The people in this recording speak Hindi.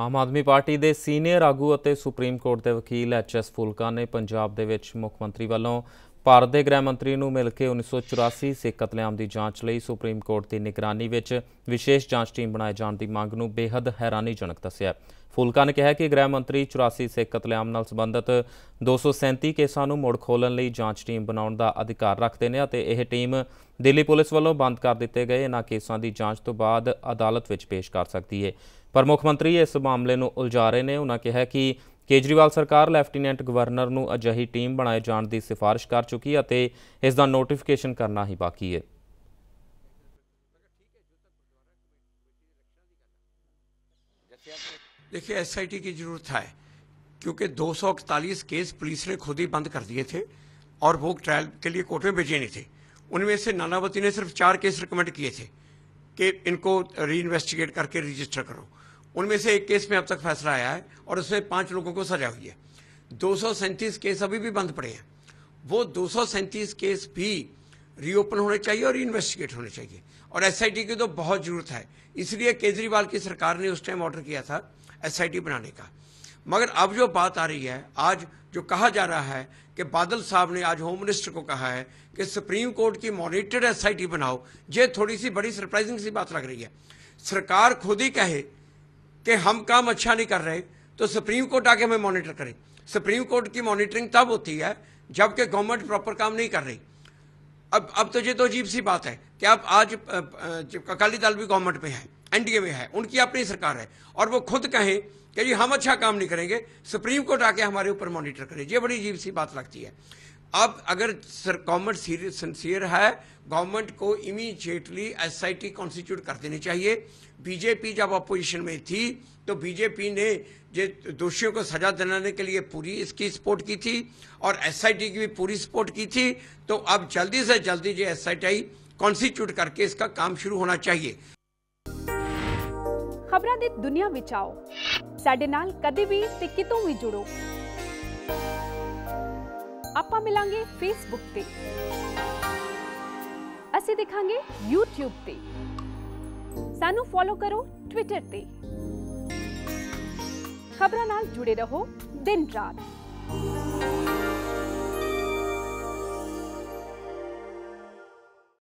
ਆਮ ਆਦਮੀ ਪਾਰਟੀ ਦੇ ਸੀਨੀਅਰ ਆਗੂ ਅਤੇ ਸੁਪਰੀਮ ਕੋਰਟ ਦੇ ਵਕੀਲ ਐਚ ਐਸ ਫੁਲਕਾ ਨੇ ਪੰਜਾਬ ਦੇ ਵਿੱਚ ਮੁੱਖ ਮੰਤਰੀ ਵੱਲੋਂ ਭਾਰਤ ਦੇ ਗ੍ਰਹਿ ਮੰਤਰੀ ਨੂੰ ਮਿਲ ਕੇ 1984 ਸਿੱਖ ਕਤਲੇਆਮ ਦੀ ਜਾਂਚ ਲਈ ਸੁਪਰੀਮ ਕੋਰਟ ਦੀ ਨਿਗਰਾਨੀ ਵਿੱਚ ਵਿਸ਼ੇਸ਼ ਜਾਂਚ ਟੀਮ ਬਣਾਏ ਜਾਣ ਦੀ ਮੰਗ ਨੂੰ ਬੇहद ਹੈਰਾਨੀਜਨਕ ਦੱਸਿਆ ਫੁਲਕਾ ਨੇ ਕਿਹਾ ਕਿ ਗ੍ਰਹਿ ਮੰਤਰੀ 84 ਸਿੱਖ ਕਤਲੇਆਮ ਨਾਲ ਸੰਬੰਧਿਤ 237 ਕੇਸਾਂ ਨੂੰ ਮੋੜ ਖੋਲਣ ਲਈ ਜਾਂਚ ਟੀਮ ਬਣਾਉਣ ਦਾ ਅਧਿਕਾਰ ਰੱਖਦੇ ਨੇ ਅਤੇ ਇਹ ਟੀਮ ਦਿੱਲੀ ਪੁਲਿਸ ਵੱਲੋਂ ਬੰਦ ਕਰ ਦਿੱਤੇ ਗਏ ਇਹਨਾਂ ਕੇਸਾਂ ਦੀ ਜਾਂਚ ਤੋਂ ਬਾਅਦ ਅਦਾਲਤ ਵਿੱਚ ਪੇਸ਼ ਕਰ ਸਕਦੀ ਹੈ ਪਰ ਮੁੱਖ ਮੰਤਰੀ ਇਸ ਮਾਮਲੇ ਨੂੰ ਉਲਝਾ ਰਹੇ ਨੇ ਉਹਨਾਂ ਕਿਹਾ ਕਿ केजरीवाल सरकार ਲੈਫਟੀਨੈਂਟ गवर्नर ਨੂੰ ਅਜਿਹੀ ਟੀਮ ਬਣਾਏ ਜਾਣ ਦੀ ਸਿਫਾਰਿਸ਼ ਕਰ ਚੁੱਕੀ ਅਤੇ ਇਸ ਦਾ ਨੋਟੀਫਿਕੇਸ਼ਨ ਕਰਨਾ ਹੀ देखिए एसआईटी की जरूरत है क्योंकि 241 केस पुलिस ने खुद ही बंद कर दिए थे और वो ट्रायल के लिए कोर्ट में भेजे नहीं थे उनमें से नानावती ने सिर्फ चार केस रिकमेंड किए थे कि इनको री करके रजिस्टर करो उनमें से एक केस में अब तक फैसला आया है और उसमें पांच लोगों को सजा हुई है दो केस अभी भी बंद पड़े हैं वो दो केस भी रीओपन होने चाहिए और इन्वेस्टिगेट होने चाहिए और एसआईटी की तो बहुत जरूरत है इसलिए केजरीवाल की सरकार ने उस टाइम ऑर्डर किया था एसआईटी बनाने का मगर अब जो बात आ रही है आज जो कहा जा रहा है कि बादल साहब ने आज होम मिनिस्टर को कहा है कि सुप्रीम कोर्ट की मॉनिटर्ड एसआईटी बनाओ ये थोड़ी सी बड़ी सरप्राइजिंग सी बात लग रही है सरकार खुद ही कहे कि हम काम अच्छा नहीं कर रहे तो सुप्रीम कोर्ट आके हमें मॉनिटर करे सुप्रीम कोर्ट की मॉनिटरिंग तब होती है जबकि गवर्नमेंट प्रॉपर काम नहीं कर रही अब अब तो ये तो अजीब सी बात है कि आप आज अकाली दल भी गवर्नमेंट में है एनडीए में है उनकी अपनी सरकार है और वो खुद कहें कि जी हम अच्छा काम नहीं करेंगे सुप्रीम कोर्ट आके हमारे ऊपर मॉनिटर करें ये बड़ी अजीब सी बात लगती है अब अगर सर गवर्नमेंट सीरियस सिंसियर है गवर्नमेंट को इमीजिएटली एसआईटी कॉन्स्टिट्यूट कर देनी चाहिए बीजेपी जब अपोजिशन में थी तो बीजेपी ने जो दोषियों को सजा दिलाने के लिए पूरी इसकी सपोर्ट की थी और एसआईटी की भी पूरी सपोर्ट की थी तो अब जल्दी से जल्दी ये टी कॉन्स्टिट्यूट करके इसका काम शुरू होना चाहिए खबर दुनिया ਦੁਨੀਆ ਵਿੱਚ ਆਓ ਸਾਡੇ ਨਾਲ ਕਦੇ ਵੀ आप मिलेंगे फेसबुक पे असि दिखांगे यूट्यूब पे सानू फॉलो करो ट्विटर पे खबरों नाल जुड़े रहो दिन रात